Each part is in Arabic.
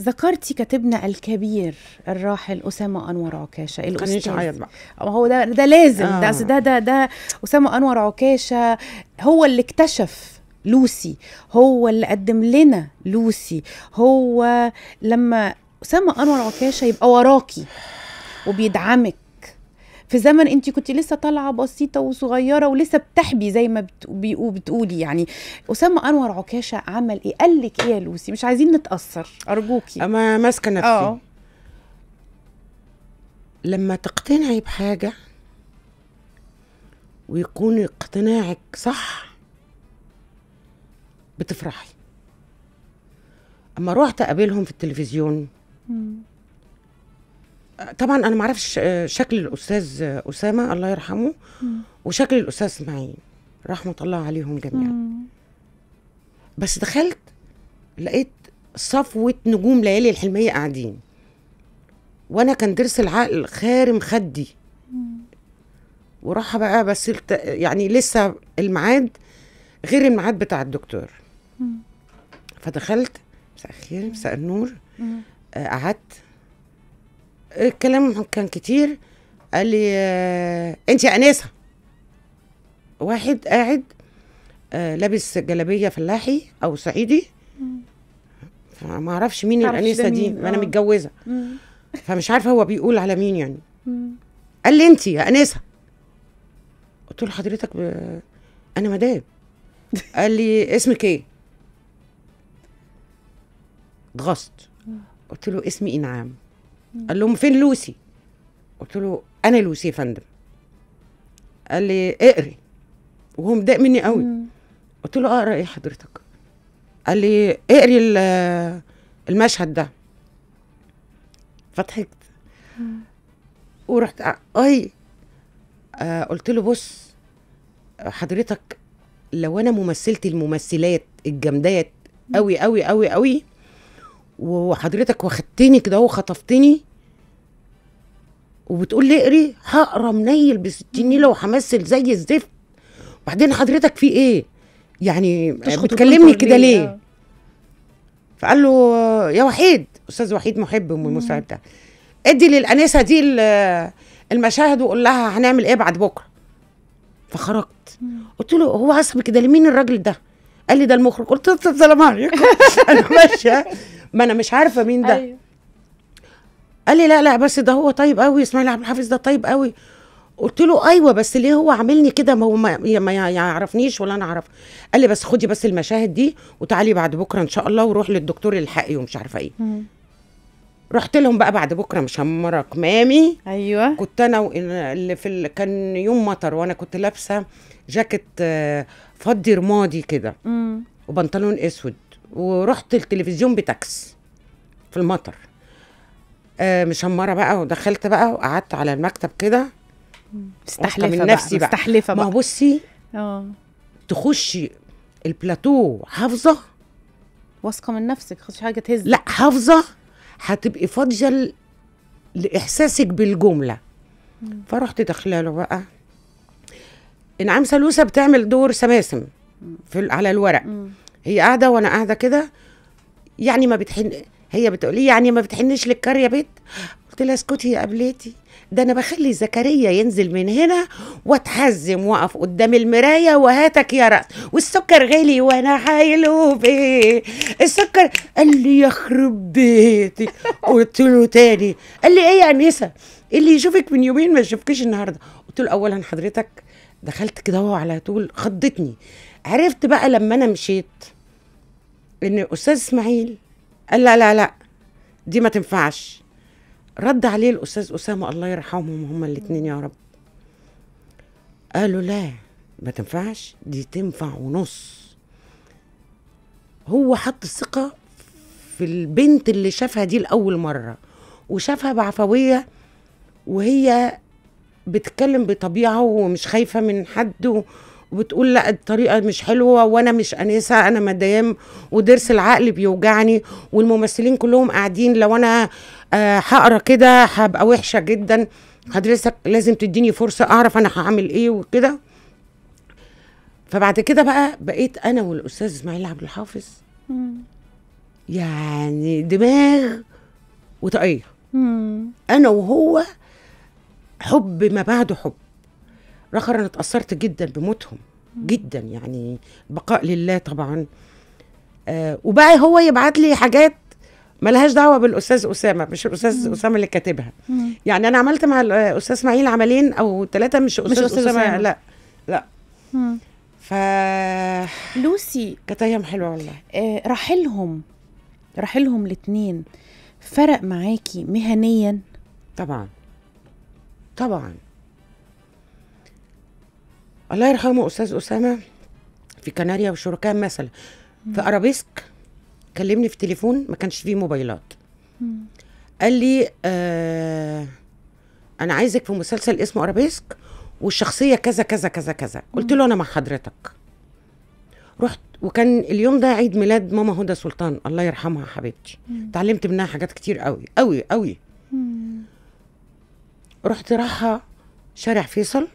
ذكرتي كاتبنا الكبير الراحل اسامه انور عكاشه إيه الاستاذ عيط بقى هو ده ده لازم آه. ده ده ده, ده اسامه انور عكاشه هو اللي اكتشف لوسي هو اللي قدم لنا لوسي هو لما اسامه انور عكاشه يبقى وراكي وبيدعمك في زمن انت كنت لسه طالعه بسيطه وصغيره ولسه بتحبي زي ما بتقولي يعني اسامه انور عكاشه عمل ايه قال لك ايه يا لوسي مش عايزين نتاثر ارجوكي اما ماسكه نفسي اه لما تقتنعي بحاجه ويكون اقتناعك صح بتفرحي اما رحت اقابلهم في التلفزيون مم. طبعا انا ما اعرفش آه، شكل الاستاذ آه، اسامه الله يرحمه مم. وشكل الاستاذ اسماعيل رحمه الله عليهم جميعا مم. بس دخلت لقيت صفوه نجوم ليالي الحلميه قاعدين وانا كان ضرس العقل خارم خدي وراح بقى بس يعني لسه الميعاد غير الميعاد بتاع الدكتور مم. فدخلت مساء الخير مساء النور آه، قعدت الكلام كان كتير قال لي آه، انت يا انسه واحد قاعد آه، لابس جلابيه فلاحي او صعيدي ما اعرفش مين الانسه دي ما انا آه. متجوزه فمش عارفه هو بيقول على مين يعني قال لي انت يا انسه قلت له حضرتك ب... انا مدام قال لي اسمك ايه اتغصت قلت له اسمي انعام قال لهم فين لوسي قلت له انا لوسي يا فندم قال لي اقري وهو متضايق مني قوي قلت له اقرا ايه حضرتك قال لي اقري المشهد ده فضحكت ورحت اي آه قلت له بص حضرتك لو انا ممثلتي الممثلات الجامدات قوي قوي قوي قوي وحضرتك واخدتني كده وخطفتني وبتقول لي اقري هقرا منيل ب 60 نيله وهمثل زي الزفت وبعدين حضرتك في ايه؟ يعني بتكلمني كده ليه؟ آه. فقال له يا وحيد استاذ وحيد محب من المساعد بتاعي ادي للانسه دي المشاهد وقول لها هنعمل ايه بعد بكره فخرجت قلت له هو عصبي كده لمين الراجل ده؟ قال لي ده المخرج قلت له السلام عليكم انا ماشيه ما انا مش عارفه مين ده أيوه. قال لي لا لا بس ده هو طيب قوي اسماعيل عبد الحفيظ ده طيب قوي قلت له ايوه بس ليه هو عاملني كده ما هو ما يعرفنيش ولا انا اعرف قال لي بس خدي بس المشاهد دي وتعالي بعد بكره ان شاء الله وروح للدكتور الحقي ومش عارفه ايه رحت لهم بقى بعد بكره مش همرك مامي ايوه كنت انا و... اللي في ال... كان يوم مطر وانا كنت لابسه جاكيت آه، فضي رمادي كده وبنطلون اسود ورحت التلفزيون بتاكس في المطر آه مشمره بقى ودخلت بقى وقعدت على المكتب كده مستحلفه من نفسي بقى, مستحلفه بقى. ما بصي اه تخشي البلاتو حافظه واثقه من نفسك خش حاجه تهز لا حافظه هتبقي فاضيه لاحساسك بالجمله فرحت داخله له بقى انعام سلوسه بتعمل دور سماسم في على الورق مم. هي قاعده وانا قاعده كده يعني ما بتحن هي بتقول لي يعني ما بتحنش للكار يا بنت قلت لها اسكتي يا قبلتي ده انا بخلي زكريا ينزل من هنا واتحزم واقف قدام المرايه وهاتك يا رأس والسكر غالي وانا حايله بيه السكر قال لي يخرب بيتك قلت له تاني قال لي ايه يا انسه اللي يشوفك من يومين ما يشوفكيش النهارده قلت له اولا حضرتك دخلت كده هو على طول خضتني عرفت بقى لما انا مشيت ان استاذ اسماعيل قال لا لا لا دي ما تنفعش رد عليه الاستاذ اسامه الله يرحمهم هما الاثنين يا رب قالوا لا ما تنفعش دي تنفع ونص هو حط الثقه في البنت اللي شافها دي لاول مره وشافها بعفويه وهي بتتكلم بطبيعه ومش خايفه من حد وبتقول لا الطريقه مش حلوه وانا مش انسه انا مدام وضرس العقل بيوجعني والممثلين كلهم قاعدين لو انا آه، هقرا كده هبقى وحشه جدا حضرتك لازم تديني فرصه اعرف انا هعمل ايه وكده فبعد كده بقى بقيت انا والاستاذ اسماعيل عبد الحافظ يعني دماغ وطاقيه انا وهو حب ما بعده حب رخر انا اتاثرت جدا بموتهم جدا يعني بقاء لله طبعا آه وبقى هو يبعت لي حاجات ملهاش دعوه بالاستاذ اسامه مش الاستاذ مم. اسامه اللي كاتبها يعني انا عملت مع الاستاذ آه، اسماعيل عملين او ثلاثه مش استاذ أسامة, اسامه لا لا مم. ف لوسي كانت ايام حلوه والله آه رحلهم رحلهم الاثنين فرق معاكي مهنيا طبعا طبعا الله يرحمه استاذ اسامه في كناريا وشركان مثلا في ارابيسك كلمني في تليفون ما كانش فيه موبايلات قال لي آه انا عايزك في مسلسل اسمه ارابيسك والشخصيه كذا كذا كذا كذا قلت له انا مع حضرتك رحت وكان اليوم ده عيد ميلاد ماما هدى سلطان الله يرحمها حبيبتي اتعلمت منها حاجات كتير قوي قوي قوي رحت راحه شارع فيصل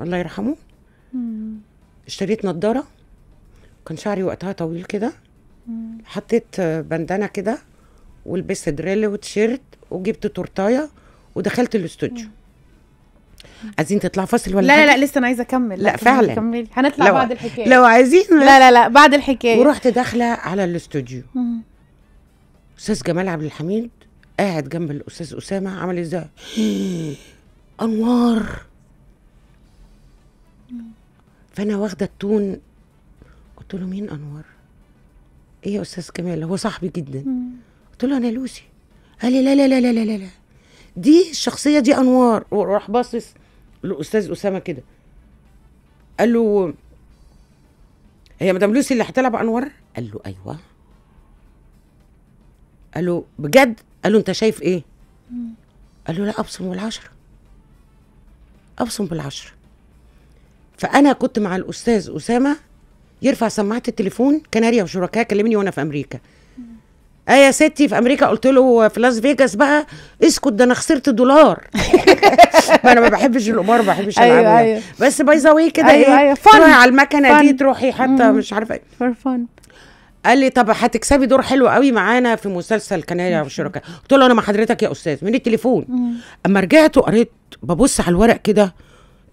الله يرحمه مم. اشتريت نضاره كان شعري وقتها طويل كده حطيت بندانه كده ولبست دريل وتيشيرت وجبت تورتايه ودخلت الاستوديو عايزين تطلع فاصل ولا لا حاجة؟ لا لا لسه انا عايزه اكمل لا فعلا كملي هنطلع لو بعد الحكايه لو عايزين لا لا لا بعد الحكايه ورحت داخله على الاستوديو استاذ جمال عبد الحميد قاعد جنب الاستاذ اسامه عامل ازاي انوار فانا واخده التون قلت له مين انوار ايه يا استاذ كمال هو صاحبي جدا قلت له انا لوسي قال لي لا لا لا لا لا لا دي الشخصيه دي انوار وراح باصص للاستاذ اسامه كده قال له هي مدام لوسي اللي هتلعب انوار قال له ايوه قال له بجد قال له انت شايف ايه قال له لا ابصم بالعشره ابصم بالعشره فانا كنت مع الاستاذ اسامه يرفع سماعه التليفون كناريا وشركاء كلمني وانا في امريكا اه يا ستي في امريكا قلت له في لاس فيجاس بقى اسكت ده انا خسرت دولار ما انا ما بحبش القمار ما بحبش أيوة إيه. أيوة. بس باي ذا كده أيوة ايه أيوة. فن. تروحي على المكنه دي تروحي حتى مم. مش عارفه ايه فور فن قال لي طب هتكسبي دور حلو قوي معانا في مسلسل كنايا الشركاء قلت له انا مع حضرتك يا استاذ من التليفون اما رجعت وقريت ببص على الورق كده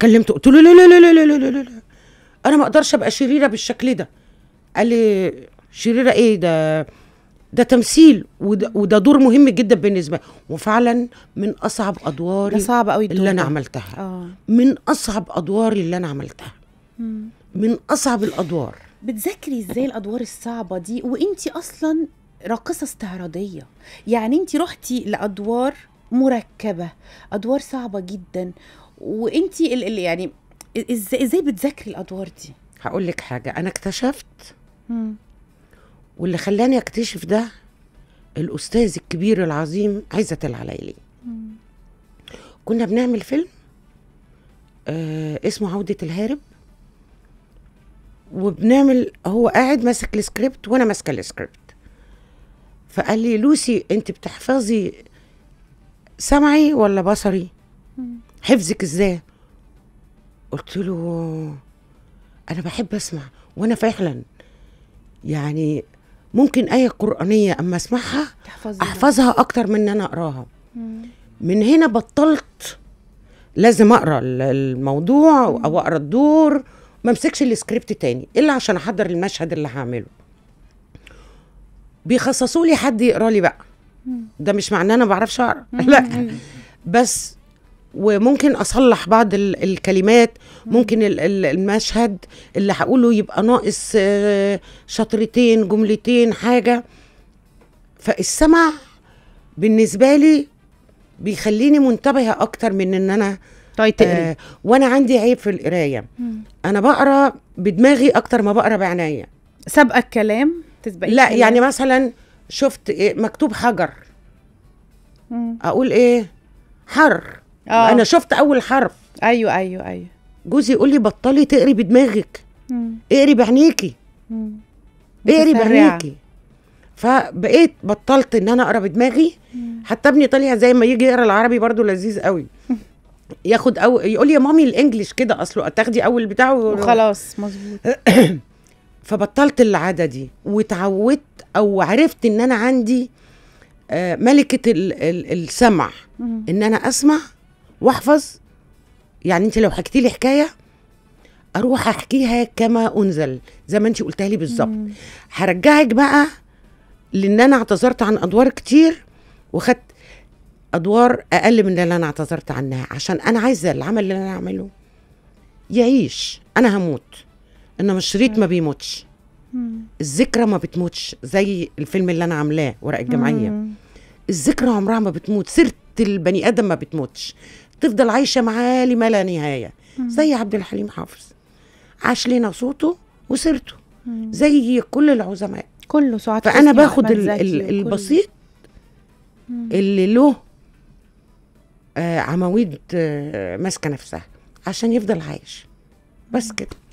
كلمته قلت له لا لا لا لا لا لا لا انا ما اقدرش ابقى شريره بالشكل ده قال لي شريره ايه ده ده تمثيل وده, وده دور مهم جدا بالنسبه وفعلا من اصعب ادواري ده صعب قوي اللي انا عملتها آه. من اصعب ادواري اللي انا عملتها مم. من اصعب الادوار بتذاكري ازاي الادوار الصعبه دي وانت اصلا راقصه استعراضيه يعني انت رحتي لادوار مركبه ادوار صعبه جدا وانت يعني ازاي ازاي بتذاكري الادوار دي هقول لك حاجه انا اكتشفت مم. واللي خلاني اكتشف ده الاستاذ الكبير العظيم عزت العلايلي كنا بنعمل فيلم آه اسمه عوده الهارب وبنعمل هو قاعد ماسك السكريبت وانا ماسكه السكريبت فقال لي لوسي انت بتحفظي سمعي ولا بصري حفظك ازاي قلت له انا بحب اسمع وانا فعلا يعني ممكن آية قرآنية أما أسمعها أحفظها أكتر من إن أنا أقراها من هنا بطلت لازم أقرأ الموضوع أو أقرأ الدور ما امسكش السكريبت تاني الا عشان احضر المشهد اللي هعمله بيخصصوا لي حد يقرا لي بقى ده مش معناه انا ما بعرفش اقرا لا بس وممكن اصلح بعض الكلمات ممكن المشهد اللي هقوله يبقى ناقص آه، شطرتين جملتين حاجه فالسمع بالنسبه لي بيخليني منتبهه اكتر من ان انا طيب آه وانا عندي عيب في القرايه انا بقرا بدماغي اكتر ما بقرا بعناية سابقه كلام تسبقي لا كلام. يعني مثلا شفت إيه مكتوب حجر مم. اقول ايه حر أوه. انا شفت اول حرف ايوه ايوه ايوه جوزي يقول لي بطلي تقري بدماغك اقري بعينيكي اقري بعينيكي فبقيت بطلت ان انا اقرا بدماغي حتى ابني طالع زي ما يجي يقرا العربي برضو لذيذ قوي ياخد او يقول لي يا مامي الانجليش كده اصله تاخدي اول بتاعه وخلاص مظبوط فبطلت العاده دي وتعودت او عرفت ان انا عندي آه، ملكه السمع ان انا اسمع واحفظ يعني انت لو حكيتي لي حكايه اروح احكيها كما انزل زي ما انت قلتها لي بالظبط هرجعك بقى لان انا اعتذرت عن ادوار كتير وخدت ادوار اقل من اللي انا اعتذرت عنها عشان انا عايزه العمل اللي انا اعمله يعيش انا هموت انما الشريط ما بيموتش الذكرى ما بتموتش زي الفيلم اللي انا عاملاه ورق الجمعيه الذكرى عمرها ما بتموت سيره البني ادم ما بتموتش تفضل عايشه معاه لما لا نهايه زي عبد الحليم حافظ عاش لنا صوته وسيرته زي كل العظماء كله سعاد فانا باخد البسيط اللي له آه، عواميد آه، ماسكه نفسها عشان يفضل عايش بس كده